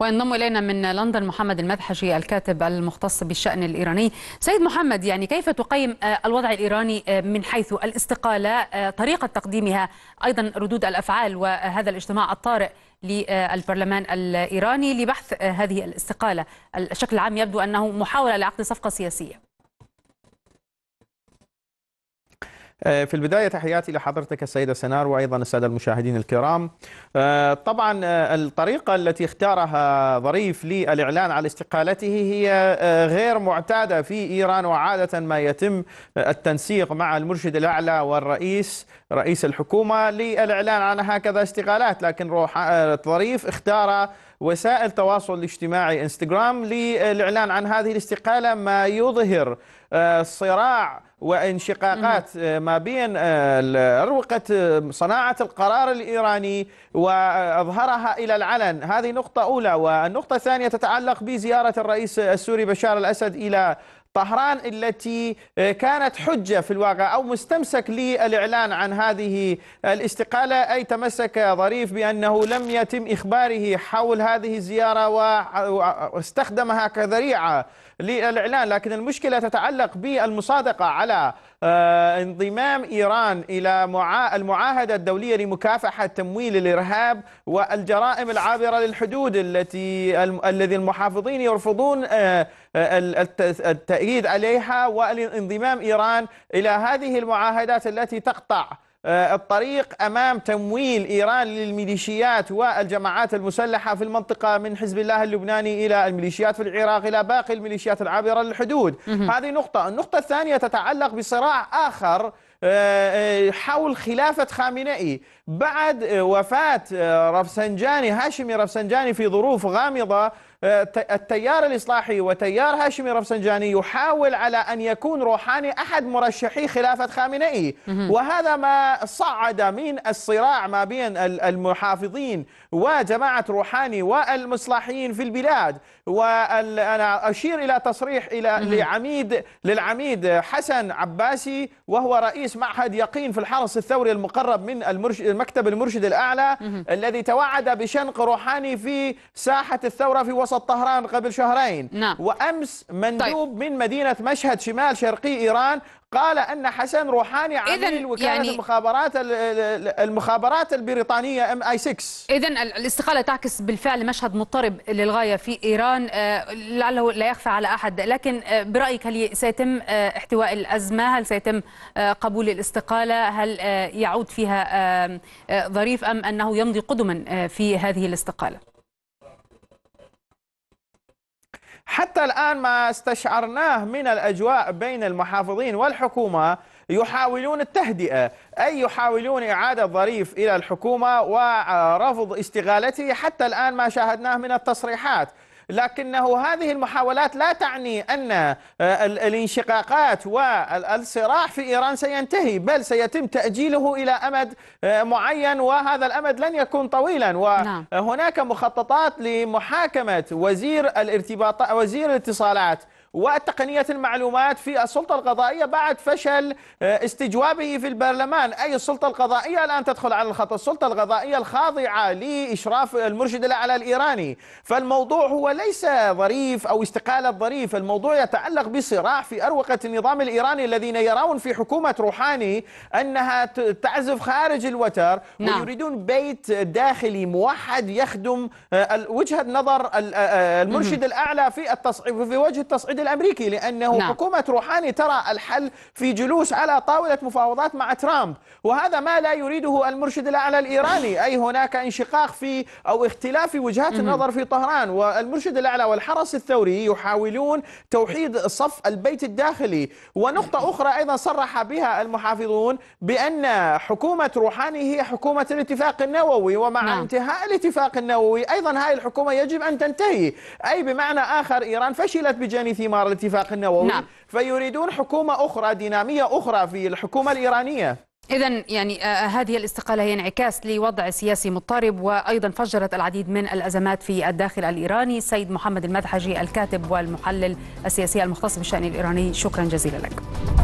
وينضم إلينا من لندن محمد المدحجي الكاتب المختص بالشأن الإيراني سيد محمد يعني كيف تقيم آه، الوضع الإيراني آه، من حيث الاستقالة آه، طريقة تقديمها أيضا ردود الأفعال وهذا الاجتماع الطارئ للبرلمان الإيراني لبحث هذه الاستقالة الشكل العام يبدو أنه محاولة لعقد صفقة سياسية آه، في البداية تحياتي لحضرتك السيدة سنار وأيضا السادة المشاهدين الكرام آه، طبعا آه، الطريقة التي اختارها ظريف للإعلان على استقالته هي غير معتادة في إيران وعادة ما يتم التنسيق مع المرشد الأعلى والرئيس رئيس الحكومة للإعلان عن هكذا استقالات لكن روح ظريف اختار وسائل التواصل الاجتماعي انستغرام للإعلان عن هذه الاستقالة ما يظهر صراع وانشقاقات ما بين أروقة آه، آه، صناعة القرار الإيراني وأظهرها إلى العلن هذه نقطة أولى والنقطة الثانية تتعلق بزيارة الرئيس السوري بشار الأسد إلى طهران التي آه، كانت حجة في الواقع أو مستمسك للإعلان عن هذه الاستقالة أي تمسك ظريف بأنه لم يتم إخباره حول هذه الزيارة واستخدمها آه، كذريعة للإعلان لكن المشكلة تتعلق بالمصادقة على آه، انضمام إيران إلى المعاهدة الدولية لمكافحة تمويل الإرهاب والجرائم العابرة للحدود التي الذي المحافظين يرفضون آه، آه، التأييد عليها والانضمام إيران إلى هذه المعاهدات التي تقطع آه، الطريق أمام تمويل إيران للميليشيات والجماعات المسلحة في المنطقة من حزب الله اللبناني إلى الميليشيات في العراق إلى باقي الميليشيات العابرة للحدود هذه نقطة النقطة الثانية تتعلق بصراع آخر حول خلافة خامنئي بعد آه، وفاة آه، رفسنجاني هاشمي رفسنجاني في ظروف غامضة آه، التيار الإصلاحي وتيار هاشمي رفسنجاني يحاول على أن يكون روحاني أحد مرشحي خلافة خامنئي وهذا ما صعد من الصراع ما بين المحافظين وجماعة روحاني والمصلحيين في البلاد وأنا أشير إلى تصريح إلى لعميد للعميد حسن عباسي وهو رئيس رئيس معهد يقين في الحرس الثوري المقرب من المرش... مكتب المرشد الأعلى الذي توعد بشنق روحاني في ساحة الثورة في وسط طهران قبل شهرين نعم. وأمس مندوب طيب. من مدينة مشهد شمال شرقي إيران قال أن حسن روحاني عميل وكالة يعني المخابرات المخابرات البريطانية ام اي 6 إذا الاستقالة تعكس بالفعل مشهد مضطرب للغاية في إيران آه، لعله لا يخفى على أحد لكن آه، برأيك هل سيتم آه، احتواء الأزمة هل سيتم قبول الاستقالة هل يعود فيها ظريف أم أنه يمضي قدما في هذه الاستقالة حتى الآن ما استشعرناه من الأجواء بين المحافظين والحكومة يحاولون التهدئة أي يحاولون إعادة ظريف إلى الحكومة ورفض استغالته حتى الآن ما شاهدناه من التصريحات لكنه هذه المحاولات لا تعني أن آه، الانشقاقات والصراع في إيران سينتهي بل سيتم تأجيله إلى أمد آه، معين وهذا الأمد لن يكون طويلا وهناك نعم. مخططات لمحاكمة وزير الارتباط وزير الاتصالات وتقنية المعلومات في السلطة القضائية بعد فشل آه، استجوابه في البرلمان أي السلطة القضائية الآن تدخل على الخط السلطة القضائية الخاضعة لإشراف المرشد الأعلى الإيراني فالموضوع هو ليس ظريف أو استقالة ظريف الموضوع يتعلق بصراع في أروقة النظام الإيراني الذين يرون في حكومة روحاني أنها تعزف خارج الوتر نعم. ويريدون بيت داخلي موحد يخدم آه، وجهة نظر آه، المرشد الأعلى في التصعيد في وجه التصعيد الأمريكي لأنه نعم. حكومة روحاني ترى الحل في جلوس على طاولة مفاوضات مع ترامب وهذا ما لا يريده المرشد الأعلى الإيراني أي هناك انشقاق في أو اختلاف في وجهات النظر في طهران والمرشد الأعلى والحرس الثوري يحاولون توحيد صف البيت الداخلي ونقطة أخرى أيضا صرح بها المحافظون بأن حكومة روحاني هي حكومة الاتفاق النووي ومع نعم. انتهاء الاتفاق النووي أيضا هذه الحكومة يجب أن تنتهي أي بمعنى آخر إيران فشلت بجانب ثمار الاتفاق النووي نعم. فيريدون حكومة أخرى دينامية أخرى في الحكومة الإيرانية إذا يعني آه،, آه هذه الاستقالة هي انعكاس لوضع سياسي مضطرب وأيضا فجرت العديد من الأزمات في الداخل الإيراني السيد محمد المدحجي الكاتب والمحلل السياسي المختص بالشأن الإيراني شكرا جزيلا لك